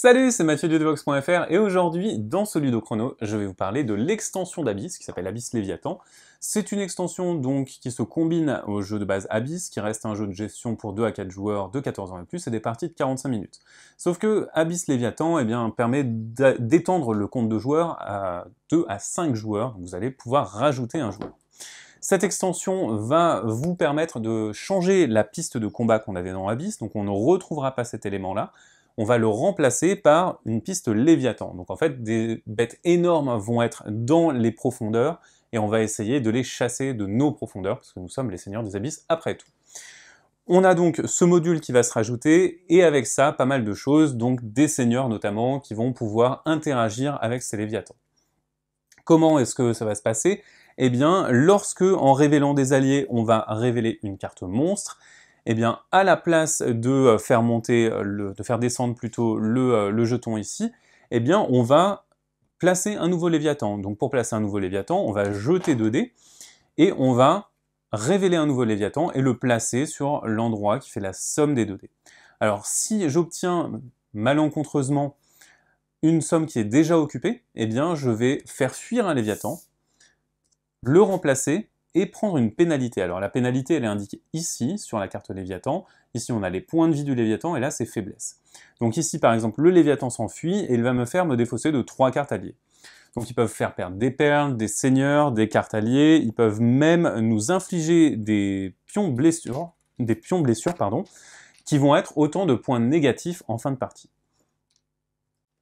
Salut, c'est Mathieu de et aujourd'hui, dans ce Ludo Chrono, je vais vous parler de l'extension d'Abyss qui s'appelle Abyss Léviathan. C'est une extension donc qui se combine au jeu de base Abyss, qui reste un jeu de gestion pour 2 à 4 joueurs de 14 ans et plus et des parties de 45 minutes. Sauf que Abyss Léviathan eh bien, permet d'étendre le compte de joueurs à 2 à 5 joueurs, vous allez pouvoir rajouter un joueur. Cette extension va vous permettre de changer la piste de combat qu'on avait dans Abyss, donc on ne retrouvera pas cet élément-là on va le remplacer par une piste Léviathan. Donc en fait, des bêtes énormes vont être dans les profondeurs et on va essayer de les chasser de nos profondeurs, parce que nous sommes les seigneurs des abysses après tout. On a donc ce module qui va se rajouter, et avec ça, pas mal de choses, donc des seigneurs notamment, qui vont pouvoir interagir avec ces Léviathans. Comment est-ce que ça va se passer Eh bien, lorsque, en révélant des alliés, on va révéler une carte monstre, eh bien à la place de euh, euh, faire descendre plutôt euh, le, jeton ici, eh bien on va placer un nouveau Léviathan. Donc pour placer un nouveau Léviathan, on va jeter 2 dés et on va révéler un nouveau Léviathan et le placer sur l'endroit qui fait la somme des 2 dés. Alors si j'obtiens malencontreusement une somme qui est déjà occupée, eh bien je vais faire fuir un Léviathan, le remplacer et prendre une pénalité. Alors la pénalité, elle est indiquée ici, sur la carte Léviathan. Ici, on a les points de vie du Léviathan, et là, c'est faiblesse. Donc ici, par exemple, le Léviathan s'enfuit, et il va me faire me défausser de trois cartes alliées. Donc ils peuvent faire perdre des perles, des seigneurs, des cartes alliées, ils peuvent même nous infliger des pions blessures, des pions blessures, pardon, qui vont être autant de points négatifs en fin de partie.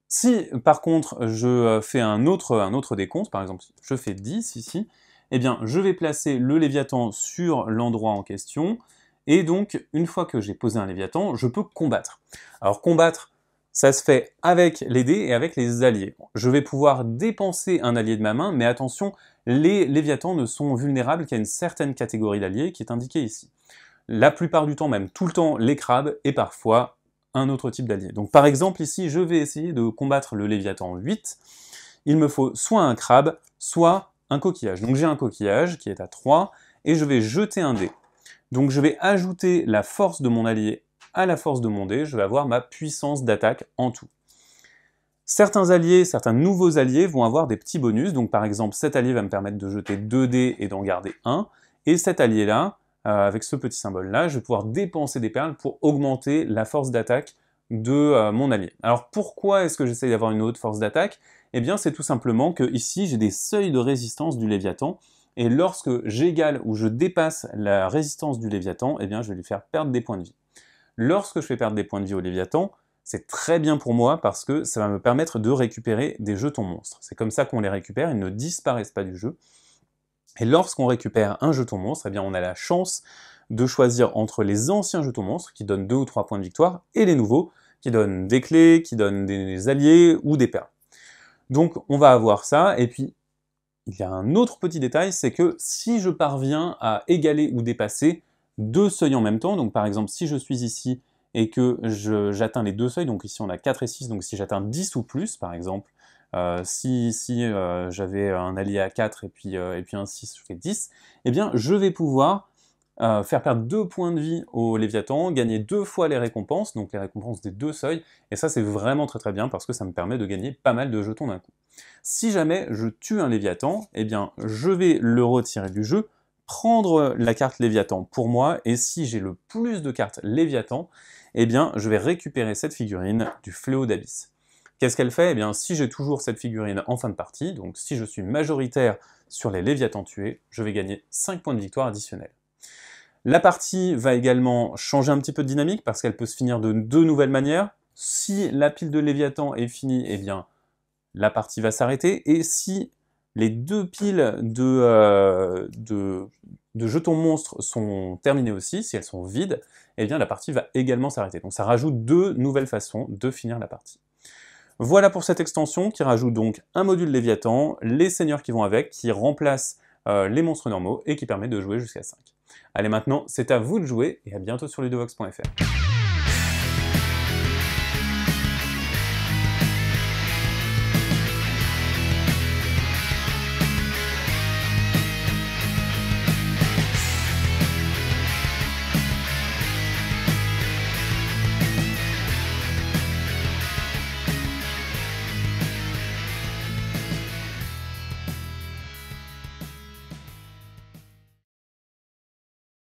Si par contre je fais un autre, un autre décompte, par exemple je fais 10 ici, eh bien, je vais placer le Léviathan sur l'endroit en question, et donc, une fois que j'ai posé un Léviathan, je peux combattre. Alors, combattre, ça se fait avec les dés et avec les alliés. Je vais pouvoir dépenser un allié de ma main, mais attention, les Léviathans ne sont vulnérables qu'à une certaine catégorie d'alliés qui est indiquée ici. La plupart du temps, même tout le temps, les crabes et parfois un autre type d'allié. Donc par exemple ici, je vais essayer de combattre le Léviathan 8. Il me faut soit un crabe, soit un coquillage. Donc j'ai un coquillage qui est à 3, et je vais jeter un dé. Donc je vais ajouter la force de mon allié à la force de mon dé, je vais avoir ma puissance d'attaque en tout. Certains alliés, certains nouveaux alliés vont avoir des petits bonus, donc par exemple cet allié va me permettre de jeter 2 dés et d'en garder un, et cet allié-là, euh, avec ce petit symbole-là, je vais pouvoir dépenser des perles pour augmenter la force d'attaque de euh, mon allié. Alors pourquoi est-ce que j'essaie d'avoir une haute force d'attaque Eh bien c'est tout simplement que ici j'ai des seuils de résistance du Léviathan, et lorsque j'égale ou je dépasse la résistance du Léviathan, eh bien je vais lui faire perdre des points de vie. Lorsque je fais perdre des points de vie au Léviathan, c'est très bien pour moi parce que ça va me permettre de récupérer des jetons monstres. C'est comme ça qu'on les récupère, ils ne disparaissent pas du jeu. Et lorsqu'on récupère un jeton monstre, eh bien on a la chance de choisir entre les anciens jetons monstres qui donnent 2 ou 3 points de victoire et les nouveaux qui donnent des clés, qui donnent des alliés ou des perles. Donc on va avoir ça, et puis il y a un autre petit détail, c'est que si je parviens à égaler ou dépasser deux seuils en même temps, donc par exemple si je suis ici et que j'atteins les deux seuils, donc ici on a 4 et 6, donc si j'atteins 10 ou plus par exemple, euh, si, euh, j'avais un allié à 4 et puis, euh, et puis un 6, je fais 10, eh bien je vais pouvoir euh, faire perdre deux points de vie au Léviathan, gagner deux fois les récompenses, donc les récompenses des deux seuils, et ça c'est vraiment très très bien parce que ça me permet de gagner pas mal de jetons d'un coup. Si jamais je tue un Léviathan, eh bien je vais le retirer du jeu, prendre la carte Léviathan pour moi, et si j'ai le plus de cartes Léviathan, eh bien je vais récupérer cette figurine du Fléau d'Abysse. Qu'est-ce qu'elle fait Eh bien, si j'ai toujours cette figurine en fin de partie, donc si je suis majoritaire sur les Léviathans tués, je vais gagner 5 points de victoire additionnels. La partie va également changer un petit peu de dynamique parce qu'elle peut se finir de deux nouvelles manières. Si la pile de Léviathan est finie, eh bien, la partie va s'arrêter. Et si les deux piles euh, de, jetons monstres sont terminées aussi, si elles sont vides, eh bien la partie va également s'arrêter. Donc ça rajoute deux nouvelles façons de finir la partie. Voilà pour cette extension qui rajoute donc un module Léviathan, les seigneurs qui vont avec, qui remplace euh, les monstres normaux et qui permet de jouer jusqu'à 5. Allez maintenant, c'est à vous de jouer et à bientôt sur ludovox.fr.